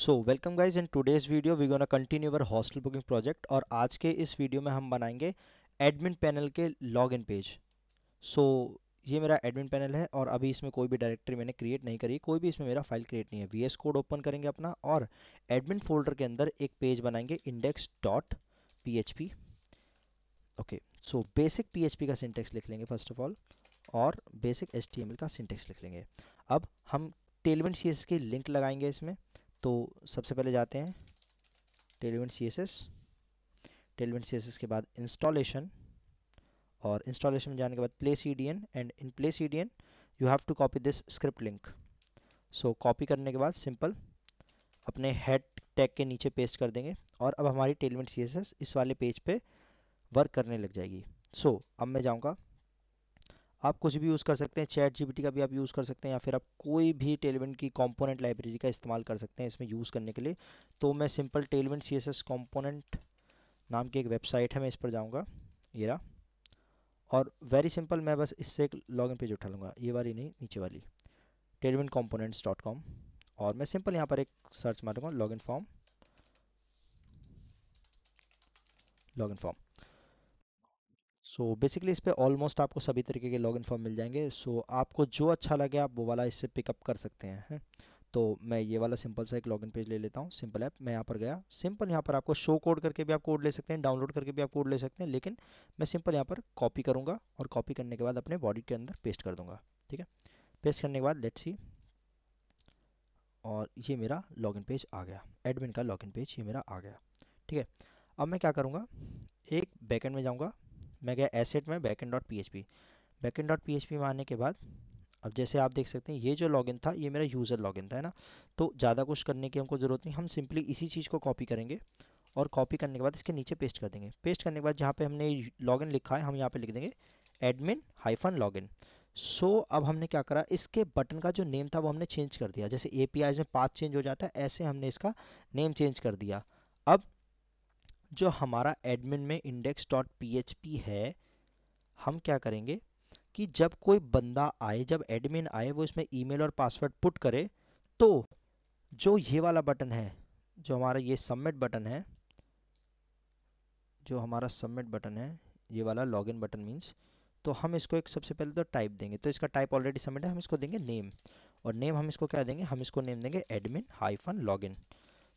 So welcome guys in today's video we gonna continue our hostel booking project और आज के इस video में हम बनाएंगे एडमिन पैनल के लॉगिन पेज सो ये मेरा एडमिन पैनल है और अभी इसमें कोई भी डायरेक्टरी मैंने क्रिएट नहीं करी कोई भी इसमें मेरा फाइल क्रिएट नहीं है वी कोड ओपन करेंगे अपना और एडमिन फोल्डर के अंदर एक पेज बनाएंगे index dot P H P okay so basic P H P का सिंटेक्स लिख लेंगे फर्स्ट ऑफ ऑल और basic H T M L का सिंटेक्स लिख लेंगे अब हम टेलमेंट सी एस की लिंक लगाएंगे इसमें तो सबसे पहले जाते हैं Tailwind C S S Tailwind C S S के बाद इंस्टॉलेशन और इंस्टॉलेशन में जाने के बाद play C D N and in play C D N you have to copy this script link so copy करने के बाद सिंपल अपने हेड टैग के नीचे पेस्ट कर देंगे और अब हमारी टेलमेंट सी एस एस इस वाले पेज पे वर्क करने लग जाएगी सो so, अब मैं जाऊँगा आप कुछ भी यूज़ कर सकते हैं चैट जीपीटी का भी आप यूज़ कर सकते हैं या फिर आप कोई भी टेलवेंट की कंपोनेंट लाइब्रेरी का इस्तेमाल कर सकते हैं इसमें यूज़ करने के लिए तो मैं सिंपल टेलवेंट सी एस नाम की एक वेबसाइट है मैं इस पर जाऊँगा ये रहा और वेरी सिंपल मैं बस इससे एक इन पेज उठा लूँगा ये वाली नहीं नीचे वाली टेलीविन कॉम्पोनेंट्स डॉट कॉम और मैं सिंपल यहाँ पर एक सर्च मारूँगा login form in form so basically इस पर ऑलमोस्ट आपको सभी तरीके के लॉगिन फॉर्म मिल जाएंगे सो so, आपको जो अच्छा लगे आप वो वाला इससे पिकअप कर सकते हैं है? तो मैं ये वाला सिंपल सा एक लॉगिन पेज ले लेता हूँ सिंपल ऐप मैं यहाँ पर गया सिंपल यहाँ पर आपको शो कोड करके भी आप कोड ले सकते हैं डाउनलोड करके भी आप कोड ले सकते हैं लेकिन मैं सिंपल यहाँ पर कॉपी करूँगा और कॉपी करने के बाद अपने बॉडी के अंदर पेस्ट कर दूँगा ठीक है पेस्ट करने के बाद लेट्स सी और ये मेरा लॉगिन पेज आ गया एडमिन का लॉगिन पेज ये मेरा आ गया ठीक है अब मैं क्या करूँगा एक बैकेंड में जाऊँगा मैं गया एसेट में back end dot P H P back end dot P H P में आने के बाद अब जैसे आप देख सकते हैं ये जो लॉगिन था ये मेरा यूज़र लॉगिन था है ना तो ज़्यादा कुछ करने की हमको ज़रूरत नहीं हम सिंपली इसी चीज़ को कॉपी करेंगे और कॉपी करने के बाद इसके नीचे पेस्ट कर देंगे पेस्ट करने के बाद जहाँ पे हमने लॉगिन लिखा है हम यहाँ पे लिख देंगे एडमिन हाइफन लॉगिन सो अब हमने क्या करा इसके बटन का जो नेम था वो हमने चेंज कर दिया जैसे ए में पाँच चेंज हो जाता है ऐसे हमने इसका नेम चेंज कर दिया अब जो हमारा एडमिन में इंडेक्स डॉट पी है हम क्या करेंगे कि जब कोई बंदा आए जब एडमिन आए वो इसमें ईमेल और पासवर्ड पुट करे तो जो ये वाला बटन है जो हमारा ये सबमिट बटन है जो हमारा सबमिट बटन है ये वाला लॉगिन बटन मीन्स तो हम इसको एक सबसे पहले तो टाइप देंगे तो इसका टाइप ऑलरेडी सबमिट है हम इसको देंगे नेम और नेम हम इसको क्या देंगे हम इसको नेम देंगे admin hyphen login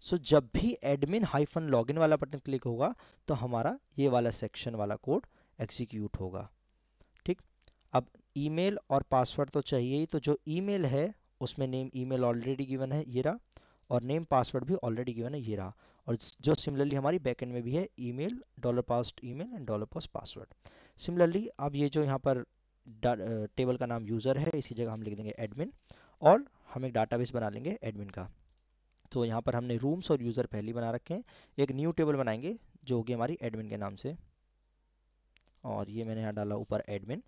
so so, जब भी एडमिन हाइफन लॉगिन वाला बटन क्लिक होगा तो हमारा ये वाला सेक्शन वाला कोड एग्जीक्यूट होगा ठीक अब ईमेल और पासवर्ड तो चाहिए ही तो जो ईमेल है उसमें नेम ईमेल ऑलरेडी गिवन है ये रहा और नेम पासवर्ड भी ऑलरेडी गिवन है ये रहा और जो सिमिलरली हमारी बैकेंड में भी है email dollar post mail and dollar post password similarly अब ये जो यहाँ पर टेबल का नाम यूज़र है इसी जगह हम लिख देंगे एडमिन और हम एक डाटाबेस बना लेंगे एडमिन का तो यहाँ पर हमने रूम्स और यूज़र पहले बना रखे हैं एक न्यू टेबल बनाएंगे जो होगी हमारी एडमिन के नाम से और ये मैंने यहाँ डाला ऊपर एडमिन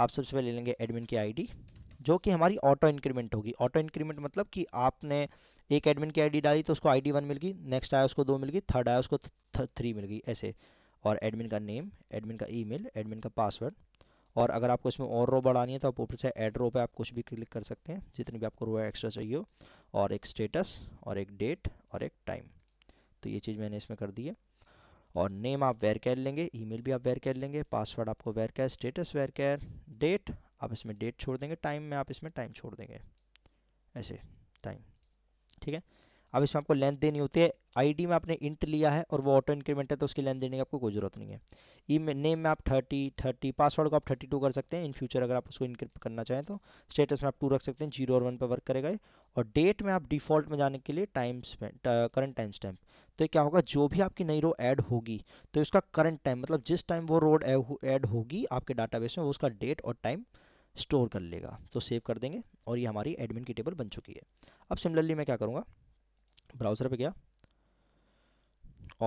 आप सबसे पहले ले लेंगे एडमिन की आईडी जो कि हमारी ऑटो इंक्रीमेंट होगी ऑटो इंक्रीमेंट मतलब कि आपने एक एडमिन की आईडी डाली तो उसको आईडी वन मिल गई नेक्स्ट आया उसको दो मिल गई थर्ड आया उसको थ्री मिल गई ऐसे और एडमिन का नेम एडमिन का ई एडमिन का पासवर्ड और अगर आपको इसमें और रो बढ़ानी है तो आप ऊपर से एड रो पे आप कुछ भी क्लिक कर सकते हैं जितनी भी आपको रो एक्स्ट्रा चाहिए हो और एक स्टेटस और एक डेट और एक टाइम तो ये चीज़ मैंने इसमें कर दी है और नेम आप वेयर कैर लेंगे ईमेल भी आप वेयर कैर लेंगे पासवर्ड आपको varchar status varchar date आप इसमें डेट छोड़ देंगे टाइम में आप इसमें टाइम छोड़ देंगे ऐसे टाइम ठीक है अब इसमें आपको लेंथ देनी होती है आईडी में आपने इंट लिया है और वो ऑटो इंक्रीमेंट है तो उसकी लेंथ देने की आपको कोई ज़रूरत नहीं है ई e नेम में आप थर्टी थर्टी पासवर्ड को आप थर्टी टू कर सकते हैं इन फ्यूचर अगर आप उसको इंक्रीमेंट करना चाहें तो स्टेटस में आप टू रख सकते हैं जीरो और वन पर वर्क करेगा और डेट में आप डिफ़ॉल्ट में जाने के लिए टाइम करंट टाइम स्टैम्प तो क्या होगा जो भी आपकी नई रो ऐड होगी तो इसका करंट टाइम मतलब जिस टाइम वो रोड ऐड होगी आपके डाटा में वो उसका डेट और टाइम स्टोर कर लेगा तो सेव कर देंगे और ये हमारी एडमिन की टेबल बन चुकी है अब सिमिलरली मैं क्या करूँगा ब्राउज़र पे गया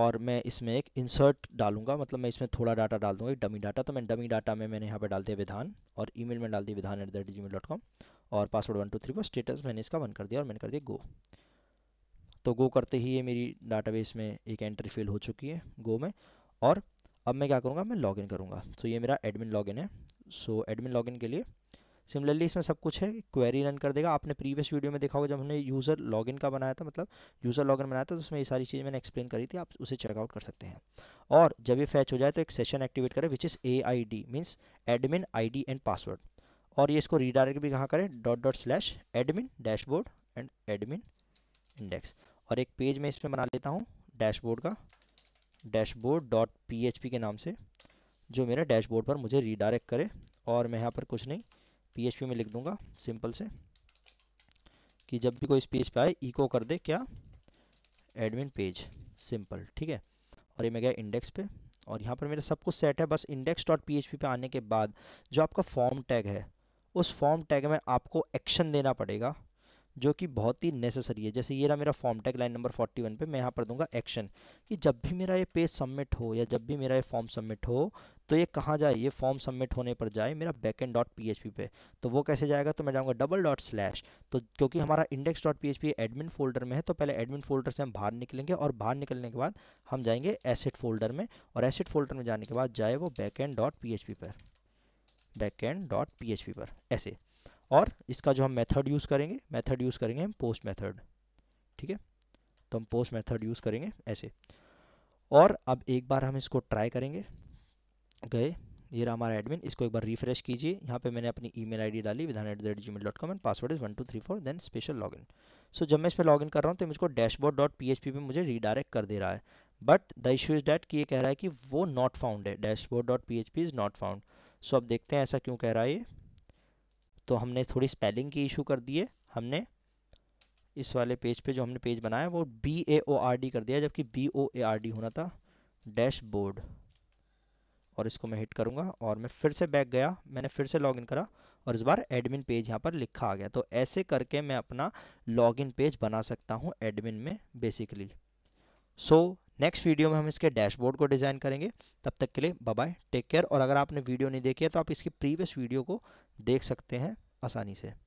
और मैं इसमें एक इंसर्ट डालूंगा मतलब मैं इसमें थोड़ा डाटा डाल दूंगा एक डमी डाटा तो मैं डमी डाटा में मैंने यहाँ पे डाल दिया विधान और ईमेल में डाल दिया Vidhan at Gmail dot com और पासवर्ड वन टू थ्री पर स्टेटस मैंने इसका वन कर दिया और मैंने कर दिया गो तो गो करते ही ये मेरी डाटा में एक एंट्री फेल हो चुकी है गो में और अब मैं क्या करूँगा मैं लॉगिन करूँगा सो तो so, ये मेरा एडमिन लॉगिन है सो एडमिन लॉगिन के लिए सिमिलरली इसमें सब कुछ है क्वेरी रन कर देगा आपने प्रीवियस वीडियो में देखा होगा जब हमने यूज़र लॉगिन का बनाया था मतलब यूज़र लॉगिन बनाया था तो उसमें ये सारी चीज़ मैंने एक्सप्लेन करी थी आप उसे चेकआउट कर सकते हैं और जब ये फैच हो जाए तो एक सेशन एक्टिवेट करें which is a I D means admin I D and password और ये इसको रीडायरेक्ट भी कहाँ करें dot dot slash admin dashboard and admin index और एक पेज मैं इसमें बना लेता हूँ डैशबोर्ड का डैशबोर्ड डॉट पी के नाम से जो मेरा डैशबोर्ड पर मुझे रीडायरेक्ट करे और मैं यहाँ पर कुछ नहीं पी में लिख दूंगा सिंपल से कि जब भी कोई इस पेज पे आए इको कर दे क्या एडमिन पेज सिंपल ठीक है और ये मैं गया इंडेक्स पे और यहाँ पर मेरा सब कुछ सेट है बस इंडेक्स डॉट पी पे आने के बाद जो आपका फॉर्म टैग है उस फॉर्म टैग में आपको एक्शन देना पड़ेगा जो कि बहुत ही नेसेसरी है जैसे ये रहा मेरा form tag line number forty one पर मैं यहाँ पर दूंगा एक्शन कि जब भी मेरा ये पेज सबमिट हो या जब भी मेरा ये फॉर्म सबमिट हो तो ये कहाँ जाए ये फॉर्म सबमिट होने पर जाए मेरा back end dot P H P पे तो वो कैसे जाएगा तो मैं जाऊँगा डबल डॉट स्लैश तो क्योंकि हमारा index dot P H P admin folder में है तो पहले एडमिन फोल्डर से हम बाहर निकलेंगे और बाहर निकलने के बाद हम जाएंगे एसेट फोल्डर में और एसेट फोल्डर में जाने के बाद जाए वो back end dot P H P पर back end dot P H P पर ऐसे और इसका जो हम मेथड यूज़ करेंगे मेथड यूज़ करेंगे हम पोस्ट मेथड ठीक है तो हम पोस्ट मेथड यूज़ करेंगे ऐसे और अब एक बार हम इसको ट्राई करेंगे गए ये रहा हमारा एडमिन इसको एक बार रिफ्रेश कीजिए यहाँ पे मैंने अपनी ईमेल आईडी डाली Vidhan at the rate Gmail dot com and password is one two three four then special log in so जब मैं इस पर लॉग इन कर रहा हूँ तो मुझको dashboard dot P H P में मुझे रीडायरेक्ट कर दे रहा है but the issue is that कि ये कह रहा है कि वो नॉट फाउंड है dashboard dot P H P is not found so अब देखते हैं ऐसा क्यों कह रहा है ये तो हमने थोड़ी स्पेलिंग की इशू कर दिए हमने इस वाले पेज पे जो हमने पेज बनाया वो B A O R D कर दिया जबकि B O A R D होना था डैशबोर्ड और इसको मैं हिट करूँगा और मैं फिर से बैक गया मैंने फिर से लॉगिन करा और इस बार एडमिन पेज यहाँ पर लिखा आ गया तो ऐसे करके मैं अपना लॉगिन पेज बना सकता हूँ एडमिन में बेसिकली सो नेक्स्ट वीडियो में हम इसके डैशबोर्ड को डिज़ाइन करेंगे तब तक के लिए बाय टेक केयर और अगर आपने वीडियो नहीं देखी है तो आप इसकी प्रीवियस वीडियो को देख सकते हैं आसानी से